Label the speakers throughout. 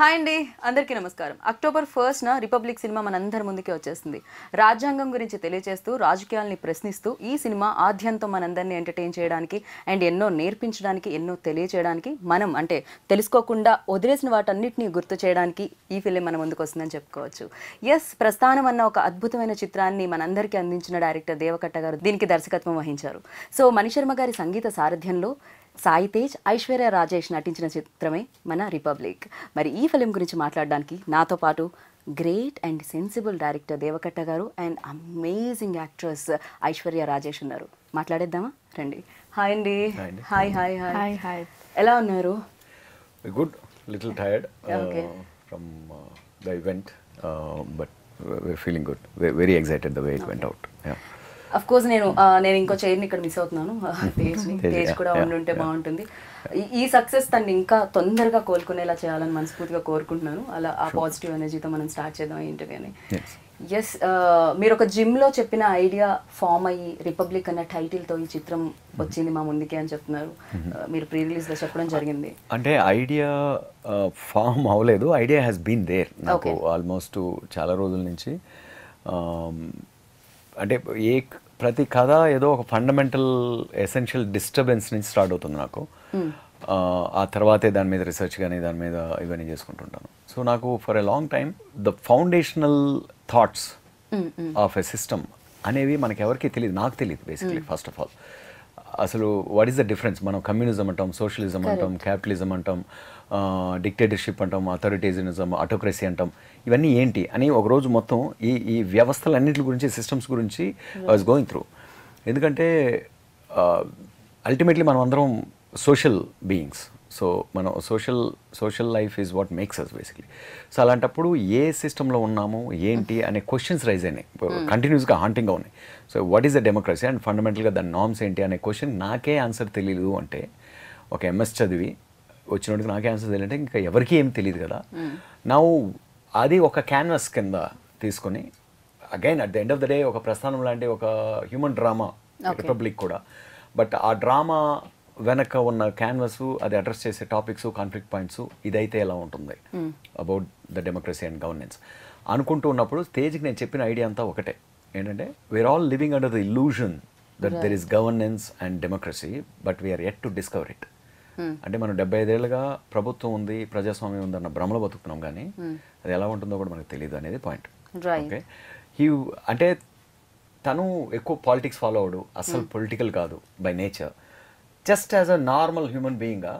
Speaker 1: Hi అండి అందరికీ నమస్కారం అక్టోబర్ ఫస్ట్న రిపబ్లిక్ సినిమా మనందరి ముందుకే వచ్చేసింది రాజ్యాంగం గురించి తెలియజేస్తూ రాజకీయాల్ని ప్రశ్నిస్తూ ఈ సినిమా ఆద్యంతం మనందరినీ ఎంటర్టైన్ చేయడానికి అండ్ ఎన్నో నేర్పించడానికి ఎన్నో తెలియచేయడానికి మనం అంటే తెలుసుకోకుండా వదిలేసిన వాటన్నిటిని గుర్తు చేయడానికి ఈ ఫిలిం మన ముందుకు వస్తుందని చెప్పుకోవచ్చు ఎస్ ప్రస్థానం అన్న ఒక అద్భుతమైన చిత్రాన్ని మనందరికీ అందించిన డైరెక్టర్ దేవకట్ట గారు దీనికి దర్శకత్వం వహించారు సో మణిశర్మ గారి సంగీత సారథ్యంలో సాయి తేజ్ ఐశ్వర్య రాజేష్ నటించిన చిత్రమే మన రిపబ్లిక్ మరి ఈ ఫిలిం గురించి మాట్లాడడానికి నాతో పాటు great and sensible director Deva Katta గారు and amazing actress Aishwarya Rajesh ఉన్నారు మాట్లాడేద్దామా రండి హాయ్ అండి హాయ్ హాయ్ హాయ్ హాయ్ ఎలా ఉన్నారు
Speaker 2: good little tired from the event but feeling good very excited the way it went out
Speaker 1: of course నేను నేను ఇంకో చైర్ని ఇక్కడ మిస్ అవుతున్నాను తేజ్ కూడా ఉండుంటే బాగుంటుంది ఈ సక్సెస్ తను ఇంకా తొందరగా కోలుకునేలా చేయాలని మనస్ఫూర్తిగా కోరుకుంటున్నాను అలా ఆ పాజిటివ్ ఎనర్జీతో మనం స్టార్ట్ చేద్దాం ఏంటి అని ఎస్ మీరు ఒక జిమ్లో చెప్పిన ఐడియా ఫామ్ అయ్యి రిపబ్లిక్ అన్న టైటిల్తో ఈ చిత్రం mm-hmm. వచ్చింది మా ముందుకే అని చెప్తున్నారు mm-hmm. మీరు ప్రీ రిలీజ్లో చెప్పడం జరిగింది
Speaker 2: అంటే ఐడియా ఫామ్ అవ్వలేదు ఐడియా హ్యాస్ బీన్ దేర్ నాకు ఆల్మోస్ట్ చాలా రోజుల నుంచి అంటే ఏ ప్రతి కథ ఏదో ఒక ఫండమెంటల్ ఎసెన్షియల్ డిస్టర్బెన్స్ నుంచి స్టార్ట్ అవుతుంది నాకు hmm. ఆ తర్వాతే దాని మీద రీసెర్చ్ కానీ దాని మీద ఇవన్నీ చేసుకుంటుంటాను సో నాకు for a long time the foundational thoughts of a system అనేవి మనకి ఎవరికి తెలియదు నాకు తెలియదు బేసిక్లీ ఫస్ట్ ఆఫ్ ఆల్ అసలు వాట్ ఈస్ ద డిఫరెన్స్ మనం కమ్యూనిజం అంటాం సోషలిజం అంటాం క్యాపిటలిజం అంటాం డిక్టేటర్షిప్ అంటాం అథారిటేజనిజం ఆటోక్రసీ అంటాం ఇవన్నీ ఏంటి అని ఒకరోజు మొత్తం ఈ ఈ వ్యవస్థలన్నింటి గురించి సిస్టమ్స్ గురించి ఐ గోయింగ్ త్రూ ఎందుకంటే అల్టిమేట్లీ మనం అందరం సోషల్ బీయింగ్స్ సో మనం social social life is what makes us basically so అలాంటప్పుడు ఏ సిస్టంలో ఉన్నాము ఏంటి అనే క్వశ్చన్స్ రైజ్ అయినాయి కంటిన్యూస్గా hmm. హాంటింగ్గా ఉన్నాయి so what is the democracy and ఫండమెంటల్గా దాని నామ్స్ ఏంటి అనే క్వశ్చన్ నాకే ఆన్సర్ తెలియదు అంటే ఒక ఎంఎస్ చదివి వచ్చినోడికి నాకే ఆన్సర్ తెలియంటే ఇంకా ఎవరికి ఏం తెలియదు కదా నా hmm. అది ఒక క్యాన్వాస్ కింద తీసుకొని again at the end of the day ఒక ప్రస్థానం లాంటి ఒక హ్యూమన్ డ్రామా రిపబ్లిక్ కూడా బట్ ఆ డ్రామా వెనక ఉన్న క్యాన్వస్ అది అడ్రస్ చేసే టాపిక్స్ కాన్ఫ్లిక్ట్ పాయింట్స్ ఇదైతే ఎలా ఉంటుంది about the democracy and governance అనుకుంటూ ఉన్నప్పుడు స్టేజ్కి నేను చెప్పిన ఐడియా అంతా ఒకటే ఏంటంటే we are all living under the illusion that there is governance and democracy but we are yet to discover it అంటే మనం డెబ్బై ఐదేళ్ళుగా ప్రభుత్వం ఉంది ప్రజాస్వామ్యం ఉంది అన్న భ్రమలో బతుకుతున్నాం కానీ hmm. అది ఎలా ఉంటుందో కూడా మనకు తెలియదు అనేది పాయింట్ ఓకే హీ అంటే తను ఎక్కువ పాలిటిక్స్ ఫాలో అవడు అసలు పొలిటికల్ కాదు by nature just as a normal human బీయింగా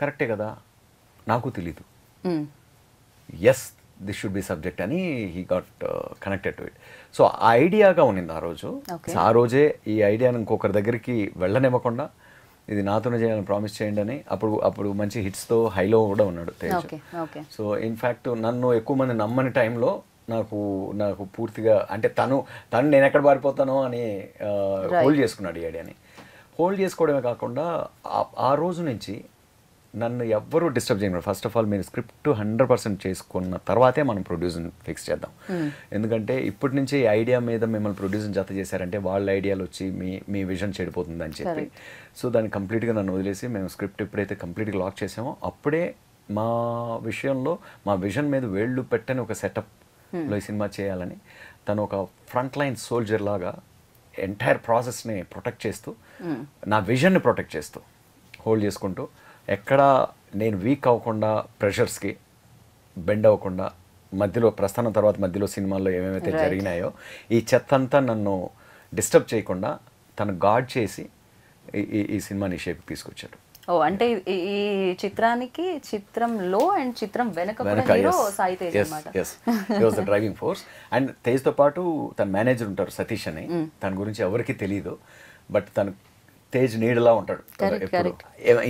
Speaker 2: కరెక్టే కదా నాకు తెలీదు yes this should be subject అని he got connected to it so ఆ ఐడియాగా ఉన్నింది ఆ రోజు ఆ రోజే ఈ ఐడియాను ఇంకొకరి దగ్గరికి వెళ్ళనివ్వకుండా ఇది నాతోనే చేయాలని ప్రామిస్ చేయండి అని అప్పుడు అప్పుడు మంచి హిట్స్తో హైలో కూడా ఉన్నాడు తేజ్ సో ఇన్ఫ్యాక్ట్ నన్ను ఎక్కువ మంది నమ్మని టైంలో నాకు నాకు పూర్తిగా అంటే తను తను నేను ఎక్కడ పారిపోతానో అని హోల్డ్ uh, చేసుకున్నాడు ఈ ఐడియాని హోల్డ్ చేసుకోవడమే కాకుండా ఆ రోజు నుంచి నన్ను ఎవ్వరూ డిస్టర్బ్ చేయను ఫస్ట్ ఆఫ్ ఆల్ మీరు స్క్రిప్ట్ హండ్రెడ్ పర్సెంట్ చేసుకున్న తర్వాతే మనం ప్రొడ్యూసర్ ఫిక్స్ చేద్దాం hmm. ఎందుకంటే ఇప్పటి నుంచి ఐడియా మీద మిమ్మల్ని ప్రొడ్యూసర్ జత చేశారంటే వాళ్ళ ఐడియాలు వచ్చి మీ మీ విజన్ చెడిపోతుంది అని చెప్పి సో దాన్ని కంప్లీట్గా నన్ను వదిలేసి మేము స్క్రిప్ట్ ఎప్పుడైతే కంప్లీట్గా లాక్ చేసామో అప్పుడే మా విషయంలో మా విజన్ మీద వేళ్ళు పెట్టని ఒక సెటప్లో hmm. ఈ సినిమా చేయాలని తను ఒక ఫ్రంట్ లైన్ సోల్జర్ లాగా ఎంటైర్ ప్రాసెస్ని ప్రొటెక్ట్ చేస్తూ hmm. నా విజన్ని ప్రొటెక్ట్ చేస్తూ హోల్డ్ చేసుకుంటూ ఎక్కడ నేను వీక్ అవ్వకుండా ప్రెషర్స్కి బెండ్ అవ్వకుండా మధ్యలో ప్రస్థానం తర్వాత మధ్యలో సినిమాల్లో ఏమేమైతే జరిగినాయో ఈ చెత్త అంతా నన్ను డిస్టర్బ్ చేయకుండా తను గాడ్ చేసి ఈ ఈ సినిమాని షేప్కి తీసుకొచ్చాడు
Speaker 1: ఓ అంటే ఈ చిత్రానికి చిత్రంలో అండ్ చిత్రం వెనక
Speaker 2: వెనక Sai Tej driving force and Tej తో పాటు తన మేనేజర్ ఉంటారు సతీష్ అని hmm. తన గురించి ఎవరికి తెలియదు బట్ తను తేజ్ నీడలా ఉంటాడు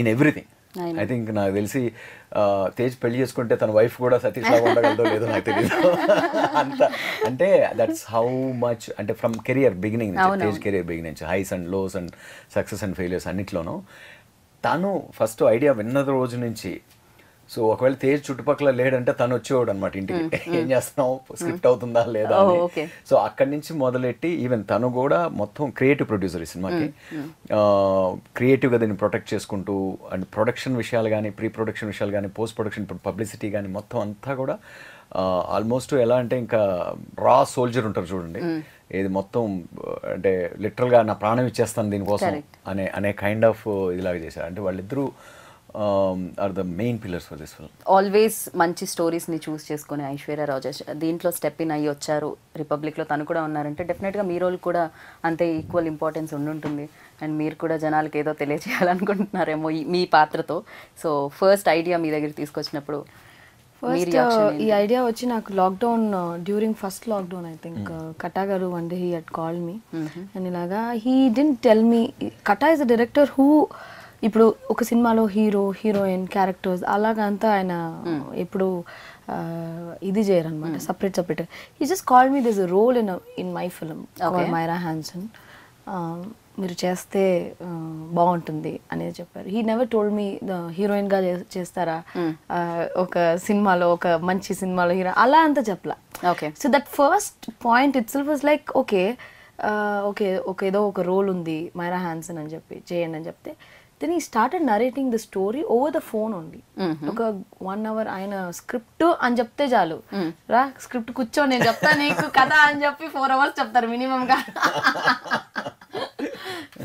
Speaker 2: ఇన్ ఎవ్రీథింగ్ ఐ థింక్ నాకు తెలిసి తేజ్ పెళ్లి చేసుకుంటే తన వైఫ్ కూడా సతీష్ లాగా ఉండగలదో లేదో నాకు తెలియదు అంత అంటే దట్స్ హౌ మచ్ అంటే from career beginning Tej career beginning highs and lows and success and failures అన్నిట్లోనూ తను ఫస్ట్ ఐడియా విన్న రోజు నుంచి సో ఒకవేళ తేజ్ చుట్టుపక్కల లేడంటే తను వచ్చేవాడు అనమాట ఇంటికి ఏం చేస్తున్నావు స్క్రిప్ట్ అవుతుందా లేదా సో అక్కడి నుంచి మొదలెట్టి ఈవెన్ తను కూడా మొత్తం క్రియేటివ్ ప్రొడ్యూసర్ ఈ సినిమాకి క్రియేటివ్గా దీన్ని ప్రొటెక్ట్ చేసుకుంటూ అండ్ ప్రొడక్షన్ విషయాలు కానీ ప్రీ ప్రొడక్షన్ విషయాలు కానీ పోస్ట్ ప్రొడక్షన్ పబ్లిసిటీ కానీ మొత్తం అంతా కూడా ఆల్మోస్ట్ ఎలా అంటే ఇంకా రా సోల్జర్ ఉంటారు చూడండి ఇది మొత్తం అంటే గా నా ప్రాణం ఇచ్చేస్తాను దీనికోసం అనే అనే కైండ్ ఆఫ్ ఇదిలాగా చేశారు అంటే వాళ్ళిద్దరూ are the main pillars for this film
Speaker 1: always మంచి స్టోరీస్ ని చూస్ చేసుకుని ఐశ్వర్య రాజేష్ దీంట్లో స్టెప్ ఇన్ అయ్యి వచ్చారు రిపబ్లిక్ లో తను కూడా ఉన్నారంటే డెఫినెట్ గా మీ రోల్ కూడా అంతే ఈక్వల్ ఇంపార్టెన్స్ ఉండుంటుంది అండ్ మీరు కూడా జనాలకు ఏదో తెలియజేయాలనుకుంటున్నారేమో మీ పాత్రతో సో ఫస్ట్ ఐడియా మీ దగ్గర తీసుకొచ్చినప్పుడు ఫస్ట్ uh, ఈ
Speaker 3: ఐడియా వచ్చి నాకు lockdown during first lockdown I think Katta garu one day he had call me and ఇలాగా he didn't tell me Katta is a director who ఇప్పుడు ఒక సినిమాలో హీరో హీరోయిన్ క్యారెక్టర్స్ అలాగంతా ఆయన hmm. ఎప్పుడు uh, ఇది చేయరనమాట separate separate he just call me this role in in my film Myra Hanson మీరు చేస్తే బాగుంటుంది అనేది చెప్పారు he never told me heroine గా చేస్తారా hmm. ఒక సినిమాలో ఒక మంచి సినిమాలో హీరో అలా అంతా చెప్పలా okay so that first point it's was like okay okay ఒక ఏదో ఒక రోల్ ఉంది మైరా హ్యాన్సన్ అని చెప్పి చేయండి అని చెప్తే then he started narrating the story over the phone ఉంది ఒక వన్ అవర్ ఆయన స్క్రిప్ట్ అని చెప్తే చాలు hmm. రా స్క్రిప్ట్ కూర్చో నేను చెప్తా నీకు కథ అని చెప్పి ఫోర్ అవర్స్ చెప్తారు మినిమం గా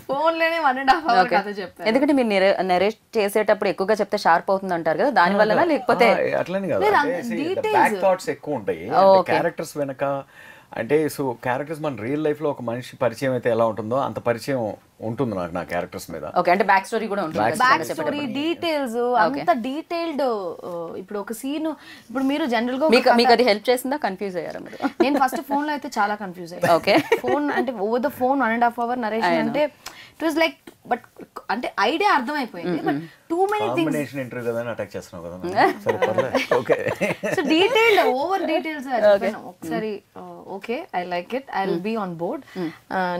Speaker 3: phone one and half hour కథ చెప్తారు ఎందుకంటే
Speaker 1: మీరు నరేష్ చేసేటప్పుడు ఎక్కువగా చెప్తే షార్ప్ అవుతుంది అంటారు కదా దాని వల్ల లేకపోతే
Speaker 2: అట్లనే కదా థాట్స్ ఎక్కువ ఉంటాయి క్యారెక్టర్స్ వెనక అంటే సో క్యారెక్టర్స్ మన రియల్ లైఫ్ లో ఒక మనిషి పరిచయం అయితే ఎలా ఉంటుందో అంత పరిచయం ఉంటుంది నాకు నా క్యారెక్టర్స్ మీద ఓకే అంటే బ్యాక్ స్టోరీ కూడా ఉంటుంది బ్యాక్ స్టోరీ
Speaker 3: డీటెయిల్స్ అంత డీటెయిల్డ్ ఇప్పుడు ఒక సీన్ ఇప్పుడు మీరు జనరల్ గా మీకు మీకు అది హెల్ప్ చేసిందా కన్ఫ్యూజ్ అయ్యారు మీరు నేను ఫస్ట్ ఫోన్ లో అయితే చాలా కన్ఫ్యూజ్ అయ్యాను ఓకే ఫోన్ అంటే over the phone one and half hour narration అంటే ఇట్ వాజ్ లైక్ బట్ అంటే ఐడియా అర్థమైపోయింది but too many things
Speaker 2: interview కదా అటాక్ చేస్తున్నావు కదా okay
Speaker 3: so detailed over details ఒకసారి okay I like it I will be on board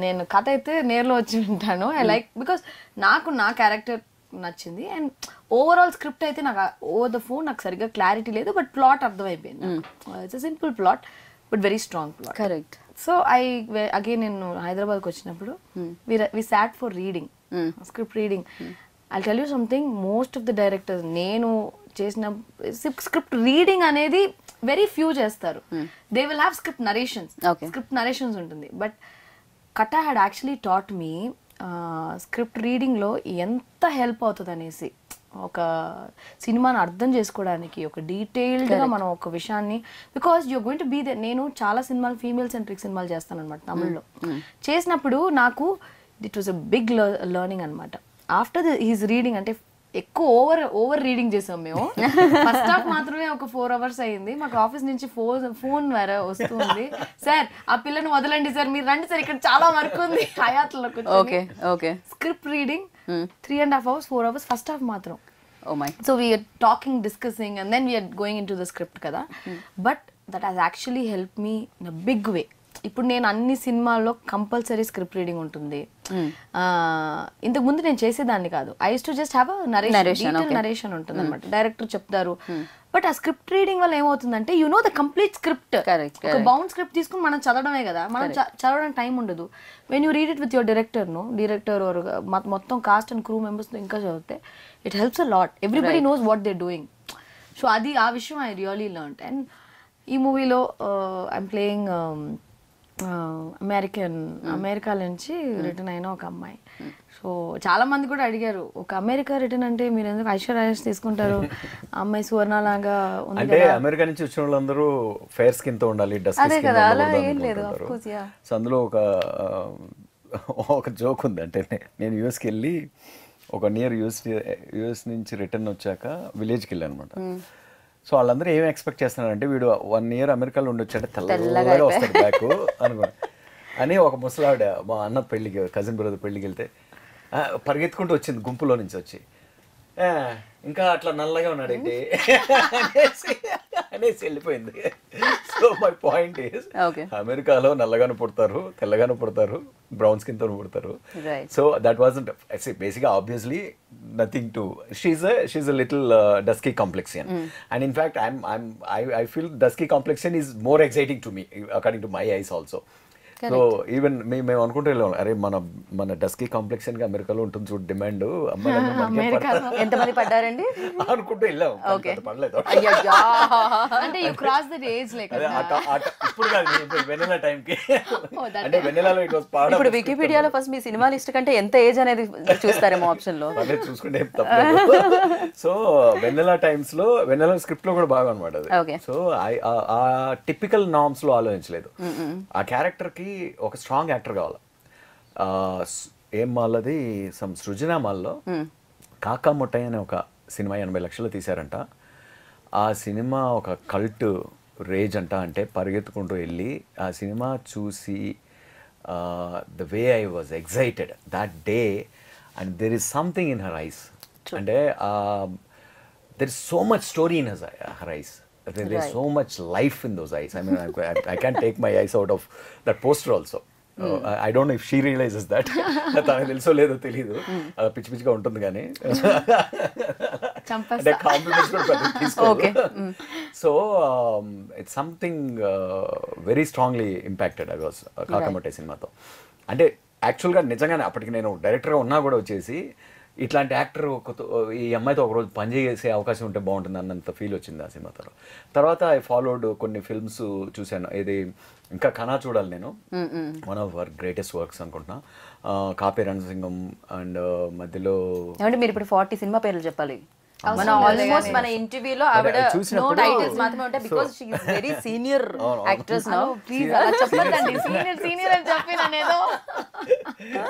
Speaker 3: నేను కథ అయితే నేర్లో వచ్చి ఉంటాను ఐ లైక్ బికాస్ నాకు నా క్యారెక్టర్ నచ్చింది అండ్ ఓవరాల్ స్క్రిప్ట్ అయితే నాకు ఓవర్ ద ఫోన్ నాకు సరిగ్గా క్లారిటీ లేదు బట్ ప్లాట్ అర్థమైపోయింది it's simple plot but very strong plot correct so I again నేను హైదరాబాద్కి వచ్చినప్పుడు we sat for reading script reading I tell you something most of the directors నేను చేసిన script reading అనేది వెరీ ఫ్యూ చేస్తారు they will have script narrations script narrations ఉంటుంది but Katta had actually taught me script రీడింగ్లో ఎంత help అవుతుంది అనేసి ఒక సినిమాని అర్థం చేసుకోవడానికి ఒక డీటెయిల్డ్గా మనం ఒక విషయాన్ని because you going to be they నేను చాలా సినిమాలు ఫీమేల్ సెంట్రిక్ సినిమాలు చేస్తాను అనమాట తమిళ్లో mm, mm. చేసినప్పుడు నాకు it was a big learning అనమాట ఆఫ్టర్ ది హీస్ రీడింగ్ అంటే ఎక్కువ ఓవర్ ఓవర్ రీడింగ్ చేసాం మేము ఫస్ట్ హాఫ్ మాత్రమే ఒక ఫోర్ అవర్స్ అయింది మాకు ఆఫీస్ నుంచి ఫోన్ ఫోన్ వేరే వస్తుంది సార్ ఆ పిల్లని వదలండి సార్ మీరు రండి సార్ ఇక్కడ చాలా వర్క్ ఉంది హయాత్లో okay okay script reading three and half hours four hours first half మాత్రం so we're talking discussing and then we're going into the script కదా but that has actually help me in big way ఇప్పుడు నేను అన్ని సినిమాల్లో compulsory script reading ఉంటుంది hmm. ఇంతకు ముందు నేను చేసేదాన్ని కాదు I to just have narration narration ఉంటుంది అనమాట డైరెక్టర్ చెప్తారు hmm. బట్ ఆ స్క్రిప్ట్ రీడింగ్ వల్ల ఏమవుతుందంటే you know the complete script ఒక బౌండ్ స్క్రిప్ట్ తీసుకుని మనం చదవడమే కదా మనం చదవడానికి టైం ఉండదు when you read it with your director ను డైరెక్టర్ మొత్తం కాస్ట్ అండ్ క్రూ మెంబర్స్ ఇంకా చదివితే it helps a lot everybody knows what they doing so అది ఆ విషయం ఐ రియలీ లర్న్ అండ్ ఈ మూవీలో ఐఎమ్ ప్లేయింగ్ అమెరికన్ అమెరికా నుంచి రిటర్న్ అయిన ఒక అమ్మాయి సో చాలా మంది కూడా అడిగారు ఒక అమెరికా రిటర్న్ అంటే మీరు ఎందుకు ఐశ్వర్య తీసుకుంటారు అమ్మాయి సువర్ణ అంటే అమెరికా
Speaker 2: నుంచి వచ్చిన వాళ్ళందరూ ఫెయిర్ స్కిన్ తో ఉండాలి అదే కదా అలా ఏం లేదు సో అందులో ఒక ఒక జోక్ ఉంది అంటే నేను యూఎస్కి వెళ్ళి ఒక నియర్ యూఎస్ యూఎస్ నుంచి రిటర్న్ వచ్చాక విలేజ్కి వెళ్ళాను అనమాట సో వాళ్ళందరూ ఏం ఎక్స్పెక్ట్ చేస్తున్నారంటే వీడు వన్ ఇయర్ అమెరికాలో ఉండొచ్చాడు తెల్లగా వస్తాడు బ్యాక్ అనుకో అని ఒక ముసలావిడ మా అన్న పెళ్ళికి కజిన్ బ్రదర్ పెళ్ళికి వెళ్తే పరిగెత్తుకుంటూ వచ్చింది గుంపులో నుంచి వచ్చి ఇంకా అట్లా నల్లగా ఉన్నాడండి అనేసి వెళ్ళిపోయింది సో మై పాయింట్ ఈస్ అమెరికాలో నల్లగాను పుడతారు తెల్లగాను పుడతారు బ్రౌన్ స్కిన్ తోను పుడతారు సో దట్ వాజ్ బేసిక్ గా obviously nothing to she's she's a little dusky complexion and in fact I'm I I feel dusky complexion is more exciting to me according to my eyes also so even మేము మేము అనుకుంటే అరే మన మన డస్కి complexion గా అమెరికాలో ఉంటుంది చూడు డిమాండ్ ఎంతమంది పడ్డారండి అనుకుంటూ పడలేదు
Speaker 3: అంటే you cross the age like
Speaker 2: ఇప్పుడు కాదు టైం కి
Speaker 3: oh,
Speaker 1: అంటే
Speaker 2: ఇట్ వాస్ పార్ట్ ఇప్పుడు వికీపీడియాలో
Speaker 1: ఫస్ట్ మీ సినిమా లిస్ట్ కంటే ఎంత ఏజ్ అనేది చూస్తారేమో
Speaker 2: ఆప్షన్ లో అదే చూసుకుంటే సో వెనెలా టైమ్స్ లో వెనెలా స్క్రిప్ట్ లో కూడా బాగా అనమాట సో ఆ టిపికల్ నార్మ్స్ లో ఆలోచించలేదు ఆ క్యారెక్టర్ కి ఒక స్ట్రాంగ్ యాక్టర్ కావాలి ఏం మాలది సమ్ సృజన మాల్లో కాకా ముట్టయ్య అనే ఒక సినిమా ఎనభై లక్షలు తీశారంట ఆ సినిమా ఒక కల్ట్ రేజ్ అంట అంటే పరిగెత్తుకుంటూ వెళ్ళి ఆ సినిమా చూసి the way I was excited that day and there is something in her eyes అంటే there is so much story in her eyes there's so much life in those eyes. I mean, I, I, I can't take my eyes out of that poster also. I don't if she realizes that తనకు తెలుసో లేదో తెలియదు అది hmm. పిచ్చి పిచ్చిగా ఉంటుంది కానీ అంటే compliments so it's something very strongly impacted I was కాకమటే సినిమాతో అంటే యాక్చువల్గా నిజంగానే అప్పటికి నేను డైరెక్టర్గా ఉన్నా కూడా వచ్చేసి ఇట్లాంటి యాక్టర్ ఒక ఈ అమ్మాయితో ఒకరోజు పనిచేసే అవకాశం ఉంటే బాగుంటుంది అన్నంత ఫీల్ వచ్చింది ఆ సినిమా తర్వాత తర్వాత ఐ ఫాలోడ్ కొన్ని ఫిల్మ్స్ చూశాను ఇది ఇంకా కనా చూడాలి నేను one of our greatest works అనుకుంటున్నా కాపీ రణసింగం అండ్ మధ్యలో
Speaker 4: మీరు
Speaker 1: ఇప్పుడు ఫార్టీ సినిమా పేర్లు చెప్పాలి
Speaker 2: మన ఆల్మోస్ట్ మన
Speaker 1: ఇంటర్వ్యూలో ఆవిడ నో టైటిల్స్ మాత్రమే ఉంటాయి because she is very senior actress now please అలా చెప్పొద్దండి సీనియర్
Speaker 3: సీనియర్ అని చెప్పి నేనేదో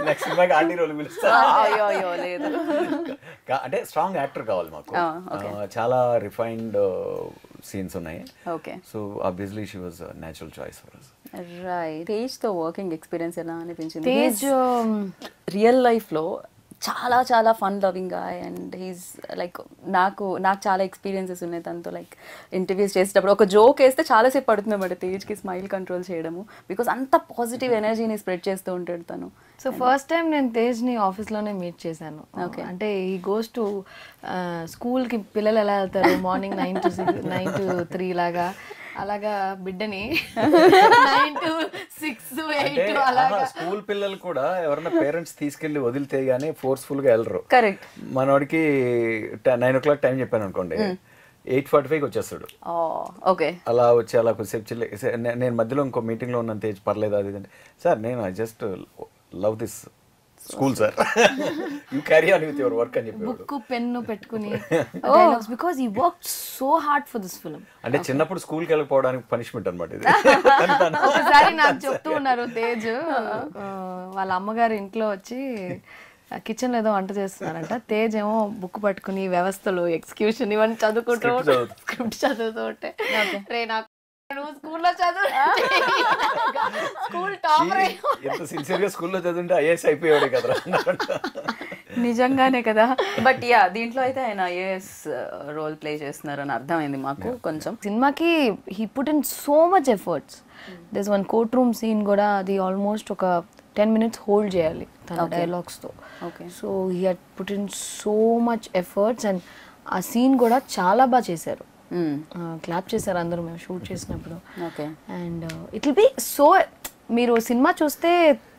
Speaker 2: నెక్స్ట్ సినిమాకి ఆంటీ రోల్ పిలుస్తా అయ్యో అయ్యో లేదు అంటే స్ట్రాంగ్ యాక్టర్ కావాలి మాకు చాలా రిఫైన్డ్ సీన్స్ ఉన్నాయి okay so obviously she was natural choice for us
Speaker 1: right Tej తో వర్కింగ్ ఎక్స్పీరియన్స్ ఎలా అనిపించింది తేజ్ రియల్ లైఫ్ లో చాలా చాలా fun loving guy and he's like నాకు నాకు చాలా ఎక్స్పీరియన్సెస్ ఉన్నాయి తనతో లైక్ ఇంటర్వ్యూస్ చేసేటప్పుడు ఒక జోక్ వేస్తే చాలాసేపు పడుతుంది అన్నమాట తేజ్కి స్మైల్ కంట్రోల్ చేయడము బికాస్ అంత పాజిటివ్ ఎనర్జీని
Speaker 3: స్ప్రెడ్ చేస్తూ ఉంటాడు తను సో ఫస్ట్ టైం నేను తేజ్ని ఆఫీస్లోనే మీట్ చేశాను ఓకే అంటే ఈ గోస్ టు స్కూల్కి పిల్లలు ఎలా వెళ్తారు morning nine to six nine to three లాగా అలాగా బిడ్డని సిక్స్
Speaker 2: స్కూల్ పిల్లలు కూడా ఎవరైనా పేరెంట్స్ తీసుకెళ్లి వదిలితే గానీ ఫోర్స్ఫుల్ గా వెళ్ళరు కరెక్ట్ మనోడికి నైన్ ఓ క్లాక్ టైం చెప్పాను అనుకోండి ఎయిట్ ఫార్టీ ఫైవ్ వచ్చేస్తాడు ఓకే అలా వచ్చి అలా కొద్దిసేపు నేను మధ్యలో ఇంకో మీటింగ్ లో ఉన్నంత పర్లేదు అది సార్ నేను just love this school sir you carry on with your work అని చెప్పి
Speaker 3: బుక్ పెన్ పెట్టుకుని dialogues because he work so hard for this film
Speaker 2: అంటే చిన్నప్పుడు స్కూల్ కి వెళ్ళకపోవడానికి పనిష్మెంట్ అన్నమాట ఇది
Speaker 3: ఒకసారి నాకు చెప్తూ ఉన్నారు తేజ్ వాళ్ళ అమ్మగారు ఇంట్లో వచ్చి కిచెన్ ఏదో వంట చేస్తున్నారంట తేజ్ ఏమో బుక్ పట్టుకుని వ్యవస్థలు ఎక్స్క్యూషన్ ఇవన్నీ చదువుకుంటూ స్క్రిప్ట్ చదువుతూ ఉంటే నాకు స్కూల్లో
Speaker 2: స్కూల్లో చదువుంటే ఐఏఎస్ అయిపోయాడు కదా
Speaker 3: నిజంగానే కదా
Speaker 1: బట్ యా దీంట్లో అయితే ఆయన ఐఏఎస్ రోల్ ప్లే చేస్తున్నారు అని అర్థమైంది మాకు కొంచెం
Speaker 3: సినిమాకి he put in so much efforts this one courtroom scene కూడా అది ఆల్మోస్ట్ ఒక టెన్ మినిట్స్ హోల్డ్ చేయాలి తన తో so he had put in so much efforts and ఆ సీన్ కూడా చాలా బాగా చేశారు క్లాప్ hmm. చేశారు అందరూ మేము షూట్ చేసినప్పుడు and it will be so మీరు సినిమా చూస్తే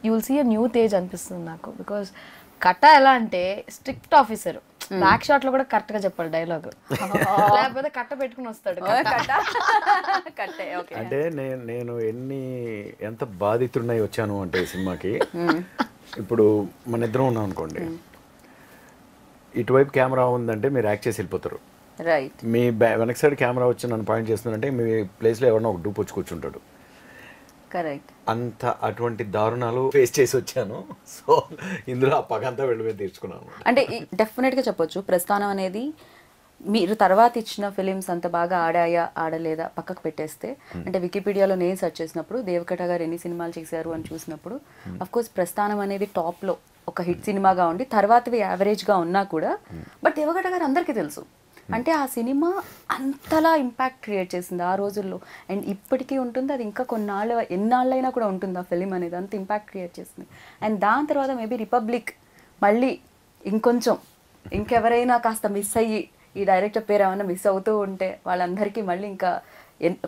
Speaker 3: you will see a new Tej అనిపిస్తుంది నాకు బికాస్ కట్ట ఎలా అంటే స్ట్రిక్ట్ ఆఫీసర్ బ్యాక్ షాట్ లో కూడా కరెక్ట్ గా చెప్పాలి డైలాగ్ లేకపోతే కట్ట పెట్టుకుని వస్తాడు
Speaker 4: అంటే
Speaker 2: నేను ఎన్ని ఎంత బాధితున్నాయి వచ్చాను అంటే సినిమాకి hmm. ఇప్పుడు మన ఇద్దరం ఉన్నాం అనుకోండి hmm. ఇటువైపు కెమెరా ఉందంటే మీరు యాక్ట్ చేసి వెళ్ళిపోతారు రైట్ మీ వెనక సైడ్ కెమెరా వచ్చి నన్ను పాయింట్ చేస్తుందంటే మీ ప్లేస్లో ఎవరినో ఒక డూప్ వచ్చి కూర్చుంటాడు కరెక్ట్ అంత అటువంటి దారుణాలు ఫేస్ చేసి వచ్చాను సో ఇందులో ఆ పగ అంతా వెళ్ళి తీర్చుకున్నాను
Speaker 1: అంటే డెఫినెట్గా చెప్పొచ్చు ప్రస్థానం అనేది మీరు తర్వాత ఇచ్చిన ఫిలిమ్స్ అంత బాగా ఆడాయా ఆడలేదా పక్కకు పెట్టేస్తే hmm. అంటే వికీపీడియాలో నేను సెర్చ్ చేసినప్పుడు దేవకట గారు ఎన్ని సినిమాలు చేశారు అని చూసినప్పుడు కోర్స్ hmm. ప్రస్థానం అనేది టాప్లో ఒక హిట్ సినిమాగా ఉండి తర్వాతవి యావరేజ్గా ఉన్నా కూడా బట్ hmm. దేవకట గారు అందరికీ తెలుసు Hmm. అంటే ఆ సినిమా అంతలా ఇంపాక్ట్ క్రియేట్ చేసింది ఆ రోజుల్లో అండ్ ఇప్పటికీ ఉంటుంది అది ఇంకా కొన్నాళ్ళు ఎన్నాళ్ళైనా కూడా ఉంటుంది ఆ ఫిలిం అనేది అంత ఇంపాక్ట్ క్రియేట్ చేసింది అండ్ దాని తర్వాత మేబీ రిపబ్లిక్ మళ్ళీ ఇంకొంచెం ఇంకెవరైనా కాస్త మిస్ అయ్యి ఈ డైరెక్టర్ పేరు ఏమైనా మిస్ అవుతూ ఉంటే వాళ్ళందరికీ మళ్ళీ ఇంకా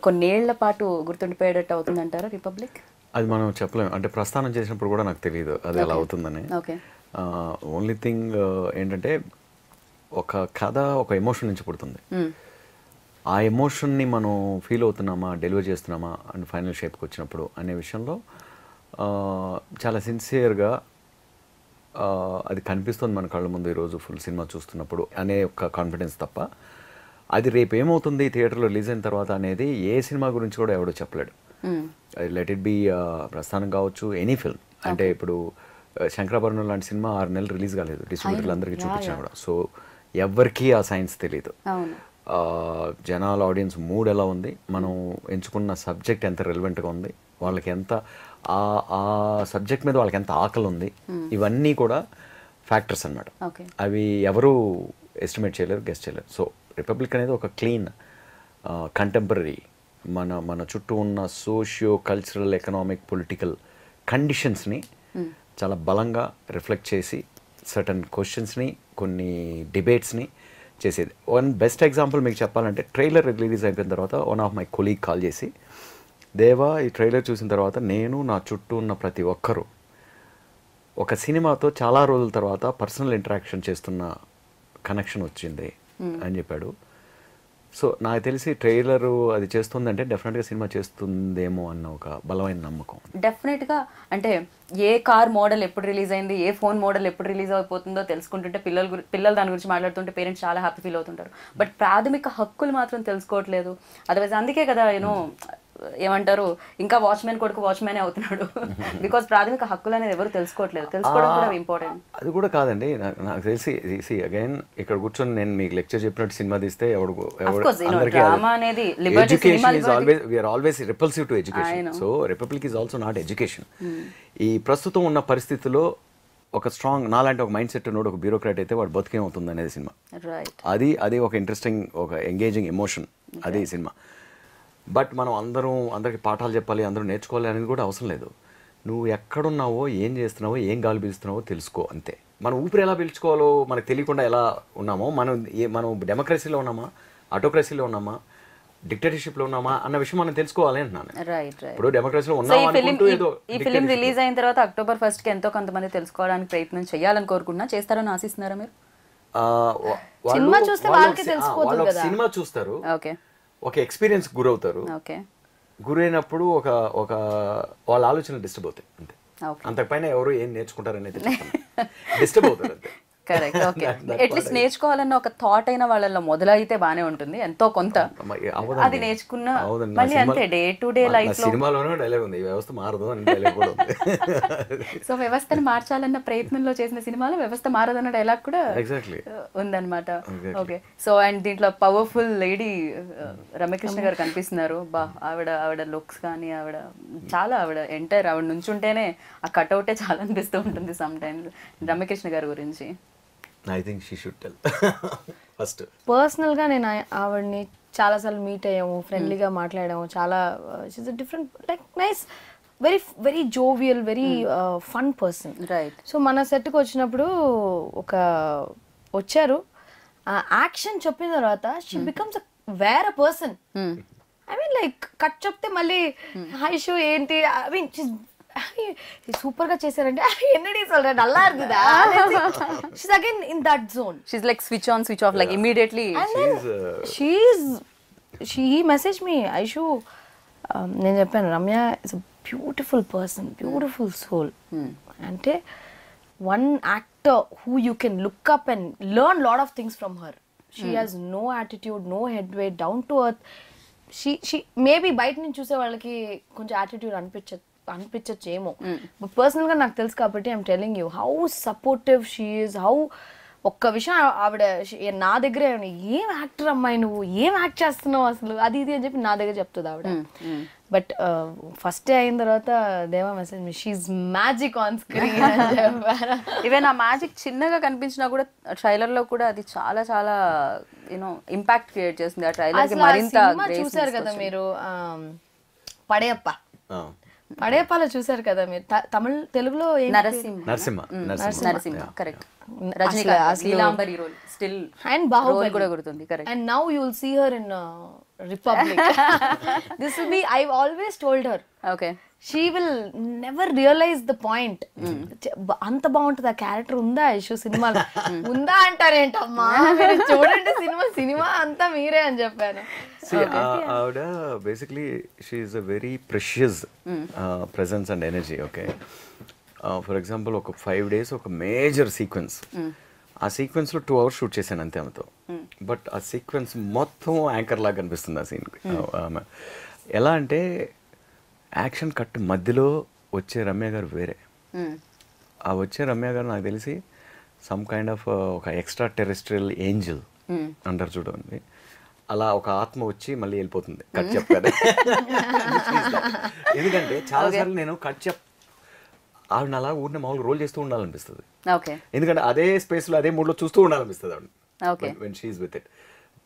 Speaker 1: కొన్నేళ్ల పాటు గుర్తుండిపోయేటట్టు అవుతుందంటారు రిపబ్లిక్
Speaker 2: అది మనం చెప్పలేము అంటే ప్రస్థానం చేసినప్పుడు కూడా నాకు తెలియదు అది ఎలా అవుతుందని ఓన్లీ థింగ్ ఏంటంటే ఒక కథ ఒక ఎమోషన్ నుంచి పుడుతుంది ఆ ఎమోషన్ని మనం ఫీల్ అవుతున్నామా డెలివర్ చేస్తున్నామా అండ్ ఫైనల్ షేప్కి వచ్చినప్పుడు అనే విషయంలో చాలా సిన్సియర్గా అది కనిపిస్తుంది మన కళ్ళ ముందు ఈరోజు ఫుల్ సినిమా చూస్తున్నప్పుడు అనే ఒక కాన్ఫిడెన్స్ తప్ప అది రేపు ఏమవుతుంది థియేటర్లో రిలీజ్ అయిన తర్వాత అనేది ఏ సినిమా గురించి కూడా ఎవడో చెప్పలేడు లెట్ ఇట్ బి ప్రస్థానం కావచ్చు ఎనీ ఫిల్మ్ అంటే ఇప్పుడు శంకరాభరణం లాంటి సినిమా ఆరు నెలలు రిలీజ్ కాలేదు డిస్ట్రిబ్యూటర్లు అందరికీ చూపించినా కూడా సో ఎవ్వరికీ ఆ సైన్స్ తెలియదు జనాల ఆడియన్స్ మూడ్ ఎలా ఉంది మనం ఎంచుకున్న సబ్జెక్ట్ ఎంత రెలవెంట్గా ఉంది వాళ్ళకి ఎంత ఆ ఆ సబ్జెక్ట్ మీద వాళ్ళకి ఎంత ఆకలి ఉంది ఇవన్నీ కూడా ఫ్యాక్టర్స్ అనమాట అవి ఎవరు ఎస్టిమేట్ చేయలేరు గెస్ట్ చేయలేరు సో రిపబ్లిక్ అనేది ఒక క్లీన్ కంటెంపరీ మన మన చుట్టూ ఉన్న సోషియో కల్చరల్ ఎకనామిక్ పొలిటికల్ కండిషన్స్ని చాలా బలంగా రిఫ్లెక్ట్ చేసి సర్టన్ క్వశ్చన్స్ని కొన్ని డిబేట్స్ని చేసేది వన్ బెస్ట్ ఎగ్జాంపుల్ మీకు చెప్పాలంటే ట్రైలర్ రిలీజ్ అయిపోయిన తర్వాత one of my colleague call చేసి దేవా ఈ ట్రైలర్ చూసిన తర్వాత నేను నా చుట్టూ ఉన్న ప్రతి ఒక్కరూ ఒక సినిమాతో చాలా రోజుల తర్వాత పర్సనల్ ఇంటరాక్షన్ చేస్తున్న కనెక్షన్ వచ్చింది hmm. అని చెప్పాడు సో నాకు తెలిసి ట్రైలర్ అది చేస్తుందంటే డెఫినెట్గా సినిమా చేస్తుందేమో అన్న ఒక బలమైన నమ్మకం
Speaker 1: డెఫినెట్గా అంటే ఏ కార్ మోడల్ ఎప్పుడు రిలీజ్ అయింది ఏ ఫోన్ మోడల్ ఎప్పుడు రిలీజ్ అయిపోతుందో తెలుసుకుంటుంటే పిల్లలు పిల్లలు దాని గురించి మాట్లాడుతుంటే పేరెంట్స్ చాలా హ్యాపీ ఫీల్ అవుతుంటారు బట్ ప్రాథమిక హక్కులు మాత్రం తెలుసుకోవట్లేదు అదర్వైజ్ అందుకే కదా యూనో ఏమంటారు ఇంకా వాచ్మెన్ కొడుకు వాచ్మెన్ అవుతున్నాడు బికాస్ ప్రాథమిక హక్కులు అనేది ఎవరు తెలుసుకోవట్లేదు తెలుసుకోవడం ఇంపార్టెంట్
Speaker 2: అది కూడా కాదండి నాకు తెలిసి అగైన్ ఇక్కడ కూర్చొని నేను మీకు లెక్చర్ చెప్పినట్టు సినిమా తీస్తే ఎవడు to education so Republic is also not education ఈ ప్రస్తుతం ఉన్న పరిస్థితిలో ఒక స్ట్రాంగ్ నాలాంటి ఒక మైండ్ సెట్ ఉన్నాడు ఒక బ్యూరోక్రాట్ అయితే వాడు బతికేమవుతుంది అనేది సినిమా అది అది ఒక ఇంట్రెస్టింగ్ ఒక ఎంగేజింగ్ ఎమోషన్ అది సినిమా బట్ మనం అందరం అందరికి పాఠాలు చెప్పాలి అందరూ నేర్చుకోవాలి అనేది కూడా అవసరం లేదు నువ్వు ఎక్కడున్నావో ఏం చేస్తున్నావో ఏం గాలి పీలుస్తున్నావో తెలుసుకో అంతే మనం ఊపిరి ఎలా పీల్చుకోవాలో మనకు తెలియకుండా ఎలా ఉన్నామో మనం ఏ మనం డెమోక్రసీలో ఉన్నామా ఆటోక్రసీలో ఉన్నామా డిక్టేటర్షిప్లో ఉన్నామా అన్న విషయం మనం తెలుసుకోవాలి అంటున్నాను ఇప్పుడు డెమోక్రసీలో ఉన్నామా ఈ
Speaker 1: రిలీజ్ అయిన తర్వాత అక్టోబర్ ఫస్ట్కి ఎంతో కొంతమంది తెలుసుకోవడానికి ప్రయత్నం చేయాలని కోరుకుంటున్నా చేస్తారని ఆశిస్తున్నారా మీరు
Speaker 2: సినిమా చూస్తే వాళ్ళకి తెలుసుకోవాలి సినిమా చూస్తారు ఓకే ఒక ఎక్స్పీరియన్స్ గురవుతారు గురైనప్పుడు ఒక ఒక వాళ్ళ ఆలోచన డిస్టర్బ్ అవుతాయి అంతే అంతకు పైన ఎవరు ఏం నేర్చుకుంటారనేది డిస్టర్బ్ అవుతారు అంతే
Speaker 1: కరెక్ట్ ఓకే అట్లీస్ట్ నేర్చుకోవాలన్న ఒక థాట్ అయిన వాళ్ళలో మొదలైతే బానే ఉంటుంది ఎంతో కొంత
Speaker 2: అది నేర్చుకున్న మళ్ళీ అంతే డే టు డే లైఫ్ సినిమాలోనే డైలాగ్ ఉంది వ్యవస్థ మారదు అని
Speaker 1: సో వ్యవస్థను మార్చాలన్న ప్రయత్నంలో చేసిన సినిమాలో వ్యవస్థ మారదన్న డైలాగ్ కూడా
Speaker 2: ఎగ్జాక్ట్లీ uh,
Speaker 1: ఉందన్నమాట ఓకే సో అండ్ దీంట్లో పవర్ఫుల్ లేడీ uh, రమ్యకృష్ణ గారు కనిపిస్తున్నారు బా ఆవిడ ఆవిడ లుక్స్ కానీ ఆవిడ చాలా ఆవిడ ఎంటర్ ఆవిడ నుంచుంటేనే ఆ కట్అవుటే చాలా అనిపిస్తూ ఉంటుంది సమ్ టైమ్ రమ్యకృష్ణ గారి గురించి
Speaker 2: I think she should tell first
Speaker 3: పర్సనల్గా నేను ఆవిడని చాలాసార్లు మీట్ అయ్యాము ఫ్రెండ్లీగా hmm. మాట్లాడాము చాలా she's different like nice very very jovial very fun person right so మన సెట్కి వచ్చినప్పుడు ఒక వచ్చారు యాక్షన్ చెప్పిన తర్వాత షీ బికమ్స్ hmm. వేరే person I mean like cut చెప్తే మళ్ళీ హై hmm. షో ఏంటి ఐ మీన్ షీస్ సూపర్ గా చేశారంటే சொல்ற நல்லா இருக்குதா she's again in that zone she's like switch on switch off yeah. like immediately and then uh, um, నేను చెప్పాను Ramya is a beautiful person beautiful soul అంటే one actor who you can look up and learn lot of things from her she has no attitude no head way down to earth she she maybe బయట నుంచి చూసే వాళ్ళకి కొంచెం attitude అనిపించదు అనిపించచ్చేమో but పర్సనల్గా నాకు తెలుసు కాబట్టి I'm telling you how supportive she's how ఒక్క విషయం ఆవిడ నా దగ్గర ఏం యాక్టర్ అమ్మాయి నువ్వు ఏం యాక్ట్ చేస్తున్నావు అసలు అది ఇది అని చెప్పి నా దగ్గర చెప్తుంది ఆవిడ బట్ ఫస్ట్ డే అయిన తర్వాత Deva message me magic on screen even ఆ మ్యాజిక్ చిన్నగా కనిపించినా కూడా ట్రైలర్ లో కూడా అది చాలా చాలా యూనో ఇంపాక్ట్ క్రియేట్ చేసింది ఆ ట్రైలర్ మరింత చూసారు కదా మీరు పడేయప్ప పడేపాల చూసారు కదా మీరు తమిళ తెలుగులో నరసింహ నరసింహ కరెక్ట్
Speaker 1: కూడా గుర్తుంది correct
Speaker 3: this be I always told her okay she will never realize the point అంత బాగుంటుంది ఆ క్యారెక్టర్ ఉందా ఇష్యూ సినిమాలో ఉందా అంటారేంటమ్మా చూడండి సినిమా సినిమా అంతా మీరే అని చెప్పాను
Speaker 2: ఆవిడ basically she is a very precious presence and energy okay for example ఒక ఫైవ్ డేస్ ఒక మేజర్ సీక్వెన్స్ hmm. ఆ సీక్వెన్స్ లో టూ అవర్స్ షూట్ చేశాను అంతే ఆమెతో బట్ hmm. ఆ సీక్వెన్స్ మొత్తం యాంకర్ లాగా కనిపిస్తుంది ఆ సీన్ hmm. ఎలా అంటే యాక్షన్ కట్ మధ్యలో వచ్చే రమ్య గారు వేరే hmm. ఆ వచ్చే రమ్య గారు నాకు తెలిసి సమ్ కైండ్ ఆఫ్ ఒక ఎక్స్ట్రా టెరెస్ట్రియల్ ఏంజిల్ అంటారు చూడండి అలా ఒక ఆత్మ వచ్చి మళ్ళీ వెళ్ళిపోతుంది కట్ hmm. చెప్తాను ఎందుకంటే చాలాసార్లు నేను కట్ చెప్ ఆవిడ అలా ఊరిని మామూలుగా రోల్ చేస్తూ ఉండాలనిపిస్తుంది ఎందుకంటే అదే స్పేస్లో అదే మూడ్లో చూస్తూ ఉండాలనిపిస్తుంది ఆవిడ వెన్ షీఈ్ విత్ ఇట్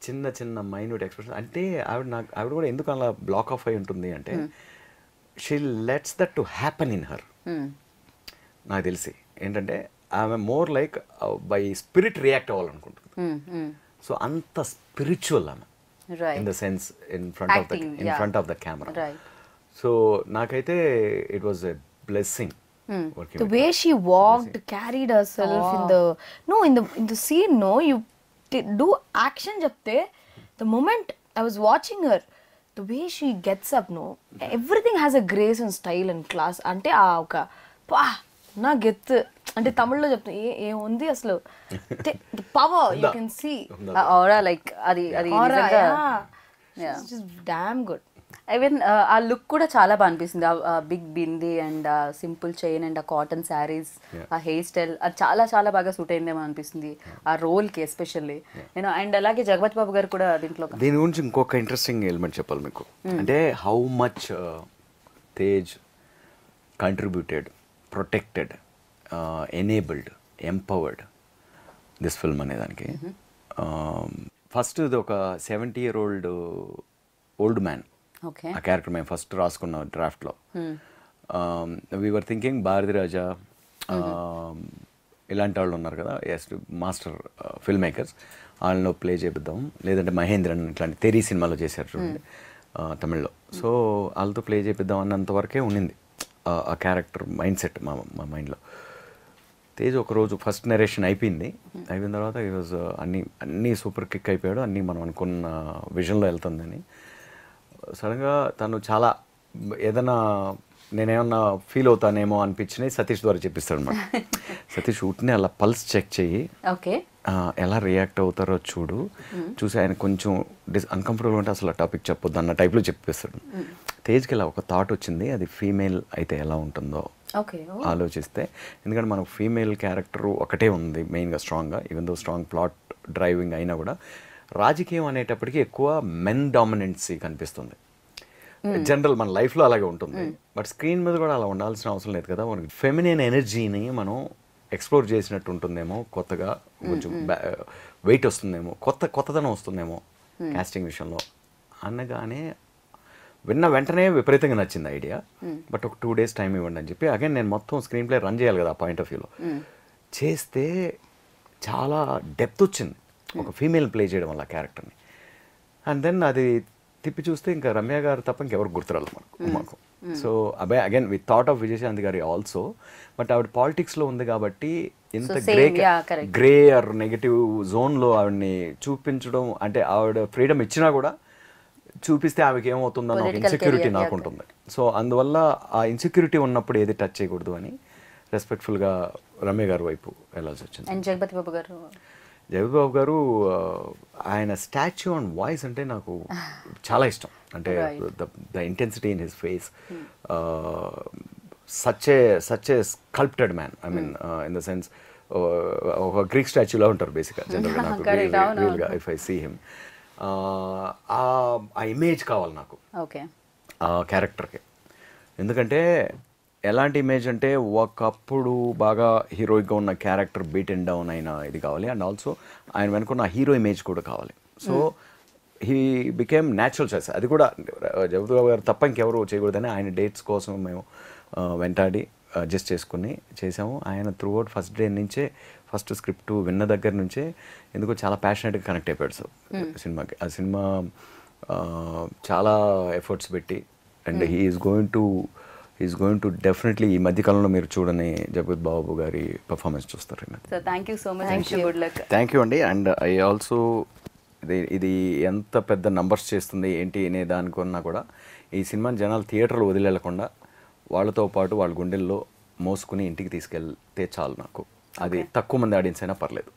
Speaker 2: చిన్న చిన్న మైన్యూట్ ఎక్స్ప్రెషన్ అంటే ఆవిడ నాకు ఆవిడ కూడా ఎందుకు అలా బ్లాక్ ఆఫ్ అయి ఉంటుంది అంటే hmm. She lets that to happen in her నాకు తెలిసి ఏంటంటే ఆమె more like by spirit react అవ్వాలనుకుంటుంది సో అంత స్పిరిచువల్ ఆమె in the sense in front of the in front of the camera so నాకైతే it was a blessing working the
Speaker 3: way she walked carried herself oh. in the no in the in the scene no you do action japte the moment i was watching her the way she gets up no everything has a grace and style and class అంటే ఆ ఒక పా నా గెత్ అంటే తమిళ్లో చెప్తాను ఏ ఏముంది అసలు power you can see aura like అది అది డామ్ గుడ్
Speaker 1: ఈవెన్ uh, ఆ లుక్ కూడా చాలా బాగా అనిపిస్తుంది ఆ big bindi and uh simple chain and uh cotton saris uh hair style అది చాలా చాలా బాగా సూట్ అయిందేమో అనిపిస్తుంది ఆ రోల్కి ఎస్పెషల్లీ నేను అండ్ అలాగే జగపతి బాబు గారు కూడా దీంట్లో
Speaker 2: దీని గురించి ఇంకొక ఇంట్రెస్టింగ్ ఎలిమెంట్ చెప్పాలి మీకు hmm. అంటే how much uh, Tej contributed protected enabled empowered this film అనే దానికి ఫస్ట్ mm-hmm. um, ఇది ఒక seventy year old old man ఆ క్యారెక్టర్ మేము ఫస్ట్ రాసుకున్న డ్రాఫ్ట్లో వీఆర్ థింకింగ్ భారతి రాజా ఇలాంటి వాళ్ళు ఉన్నారు కదా ఎస్ మాస్టర్ ఫిల్మ్ మేకర్స్ వాళ్ళని ప్లే చేపిద్దాం లేదంటే మహేంద్రన్ ఇట్లాంటి తెరీ సినిమాలో చేశారు చూడండి hmm. uh, తమిళ్లో సో వాళ్ళతో ప్లే చేపిద్దాం అన్నంతవరకే ఉండింది ఆ క్యారెక్టర్ మైండ్ సెట్ మా మా మైండ్లో తేజ్ ఒకరోజు ఫస్ట్ నెరేషన్ అయిపోయింది hmm. అయిపోయిన తర్వాత ఈరోజు అన్నీ అన్నీ సూపర్ కిక్ అయిపోయాడు అన్నీ మనం అనుకున్న విజన్లో uh, వెళ్తుందని సడన్గా తను చాలా ఏదైనా నేనేమన్నా ఫీల్ అవుతానేమో అనిపించినాయి సతీష్ ద్వారా చెప్పిస్తాడు అనమాట సతీష్ ఉట్నే అలా పల్స్ చెక్ చెయ్యి ఓకే ఎలా రియాక్ట్ అవుతారో చూడు చూసి ఆయన కొంచెం డిస్ అన్కంఫర్టబుల్ ఉంటే అసలు టాపిక్ చెప్పొద్దు అన్న టైప్లో చెప్పిస్తాడు తేజ్కి ఇలా ఒక థాట్ వచ్చింది అది ఫీమేల్ అయితే ఎలా ఉంటుందో ఆలోచిస్తే ఎందుకంటే మనకు ఫీమేల్ క్యారెక్టర్ ఒకటే ఉంది మెయిన్గా స్ట్రాంగ్గా even though strong plot driving అయినా కూడా రాజకీయం అనేటప్పటికీ ఎక్కువ మెన్ డామినెన్సీ కనిపిస్తుంది జనరల్ మన లైఫ్లో అలాగే ఉంటుంది బట్ స్క్రీన్ మీద కూడా అలా ఉండాల్సిన అవసరం లేదు కదా మనకి ఫెమినైన్ ఎనర్జీని మనం ఎక్స్ప్లోర్ చేసినట్టు ఉంటుందేమో కొత్తగా కొంచెం వెయిట్ వస్తుందేమో కొత్త కొత్తదనం వస్తుందేమో కాస్టింగ్ విషయంలో అనగానే విన్న వెంటనే విపరీతంగా నచ్చింది ఐడియా బట్ ఒక టూ డేస్ టైం ఇవ్వండి అని చెప్పి అగైన్ నేను మొత్తం స్క్రీన్ ప్లే రన్ చేయాలి కదా ఆ పాయింట్ ఆఫ్ వ్యూలో చేస్తే చాలా డెప్త్ వచ్చింది ఒక ఫీమేల్ ప్లే చేయడం వల్ల క్యారెక్టర్ని అండ్ దెన్ అది తిప్పి చూస్తే ఇంకా రమ్య గారు తప్ప ఇంకెవరు గుర్తురాలి మనకు మాకు సో అబే again with thought of Vijayashanti గారి ఆల్సో బట్ ఆవిడ పాలిటిక్స్లో ఉంది కాబట్టి ఇంత గ్రే గ్రే ఆర్ నెగిటివ్ జోన్లో ఆవిడని చూపించడం అంటే ఆవిడ ఫ్రీడమ్ ఇచ్చినా కూడా చూపిస్తే ఆమెకి ఏమవుతుందో ఒక ఇన్సెక్యూరిటీ నాకు ఉంటుంది సో అందువల్ల ఆ ఇన్సెక్యూరిటీ ఉన్నప్పుడు ఏది టచ్ చేయకూడదు అని రెస్పెక్ట్ఫుల్గా రమ్య గారి వైపు వెళ్ళాల్సి వచ్చింది
Speaker 1: జగపతి బాబు గారు
Speaker 2: జగద్బాబు గారు ఆయన స్టాచ్యూ అండ్ వాయిస్ అంటే నాకు చాలా ఇష్టం అంటే the intensity in his face such a such a such sculpted man I mean in the sense hmm. hmm. ఒక గ్రీక్ స్టాచ్యూలో ఉంటారు బేసిక్గా జనరల్గా నాకు రియల్గా ఇఫ్ ఐ సీ హిమ్ ఆ ఇమేజ్ కావాలి నాకు ఓకే ఆ క్యారెక్టర్కి ఎందుకంటే ఎలాంటి ఇమేజ్ అంటే ఒకప్పుడు బాగా హీరోయిక్గా ఉన్న క్యారెక్టర్ బీట్ అండ్ డౌన్ అయిన ఇది కావాలి అండ్ ఆల్సో ఆయన వెనుకున్న హీరో ఇమేజ్ కూడా కావాలి so he became natural choice అది కూడా జగద్బాబు గారు తప్ప ఇంకెవరు చేయకూడదని ఆయన డేట్స్ కోసం మేము వెంటాడి అడ్జస్ట్ చేసుకుని చేసాము ఆయన త్రూఅవుట్ ఫస్ట్ డే నుంచే ఫస్ట్ స్క్రిప్ట్ విన్న దగ్గర నుంచే ఎందుకో చాలా ప్యాషనెట్గా కనెక్ట్ అయిపోయాడు సో hmm. సినిమాకి ఆ సినిమా చాలా ఎఫర్ట్స్ పెట్టి and he is going to is going to definitely ఈ మధ్య కాలంలో మీరు చూడని జగత్ బాబు గారి పర్ఫార్మెన్స్ చూస్తారు
Speaker 1: so thank you so much good luck
Speaker 2: thank you అండి అండ్ ఐ ఆల్సో ఇది ఇది ఎంత పెద్ద నంబర్స్ చేస్తుంది ఏంటి అనే దానికన్నా కూడా ఈ సినిమాని జనాలు థియేటర్లు వదిలేకుండా వాళ్ళతో పాటు వాళ్ళ గుండెల్లో మోసుకుని ఇంటికి తీసుకెళ్తే చాలు నాకు అది తక్కువ మంది ఆడియన్స్ అయినా పర్లేదు